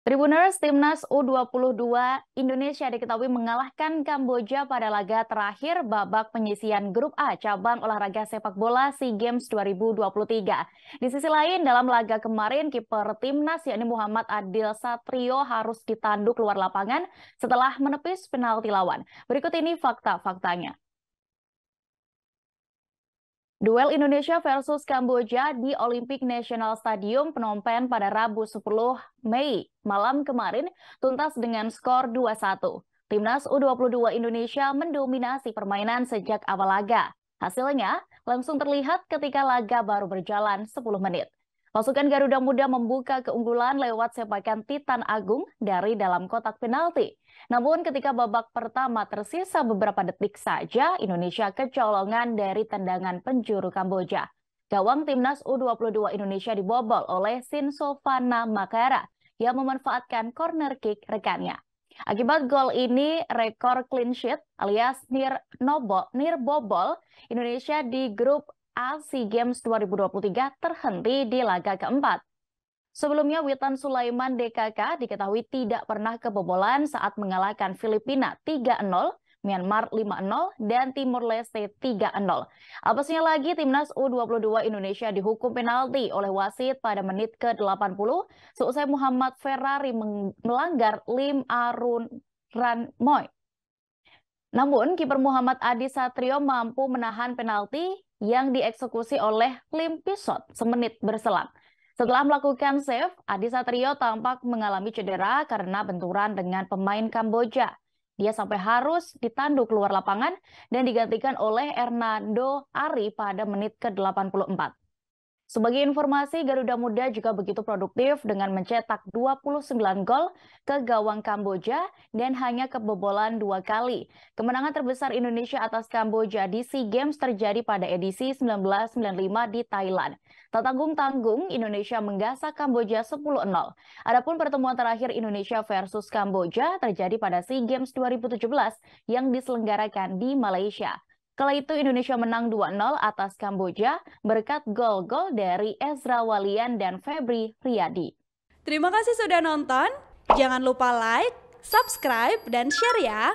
Tribuners, Timnas U22 Indonesia diketahui mengalahkan Kamboja pada laga terakhir babak penyisian Grup A cabang olahraga sepak bola SEA Games 2023. Di sisi lain, dalam laga kemarin, kiper Timnas yakni Muhammad Adil Satrio harus ditanduk keluar lapangan setelah menepis penalti lawan. Berikut ini fakta-faktanya. Duel Indonesia versus Kamboja di Olympic National Stadium Phnom Penh pada Rabu 10 Mei malam kemarin tuntas dengan skor 2-1. Timnas U22 Indonesia mendominasi permainan sejak awal laga. Hasilnya langsung terlihat ketika laga baru berjalan 10 menit. Pasukan Garuda Muda membuka keunggulan lewat sepakan Titan Agung dari dalam kotak penalti. Namun ketika babak pertama tersisa beberapa detik saja, Indonesia kecolongan dari tendangan penjuru Kamboja. Gawang timnas U22 Indonesia dibobol oleh Sin Sofana Makara yang memanfaatkan corner kick rekannya. Akibat gol ini, rekor clean sheet alias nir, nobo, nir bobol Indonesia di grup ASI e Games 2023 terhenti di laga keempat. Sebelumnya, Witan Sulaiman DKK diketahui tidak pernah kebobolan saat mengalahkan Filipina 3-0, Myanmar 5-0, dan Timor Leste 3-0. Apesnya lagi, Timnas U22 Indonesia dihukum penalti oleh wasit pada menit ke-80 seusai Muhammad Ferrari melanggar Lim Arun Ranmoy. Namun, kiper Muhammad Adi Satrio mampu menahan penalti yang dieksekusi oleh Klim Pisot semenit berselang. Setelah melakukan save, Adi Satrio tampak mengalami cedera karena benturan dengan pemain Kamboja. Dia sampai harus ditandu keluar lapangan dan digantikan oleh Hernando Ari pada menit ke-84. Sebagai informasi, Garuda Muda juga begitu produktif dengan mencetak 29 gol ke gawang Kamboja dan hanya kebobolan dua kali. Kemenangan terbesar Indonesia atas Kamboja di SEA Games terjadi pada edisi 1995 di Thailand. Tak tanggung-tanggung, Indonesia menggasak Kamboja 10-0. Adapun pertemuan terakhir Indonesia versus Kamboja terjadi pada SEA Games 2017 yang diselenggarakan di Malaysia. Kala itu Indonesia menang 2-0 atas Kamboja berkat gol-gol dari Ezra Walian dan Febri Riyadi. Terima kasih sudah nonton. Jangan lupa like, subscribe, dan share ya.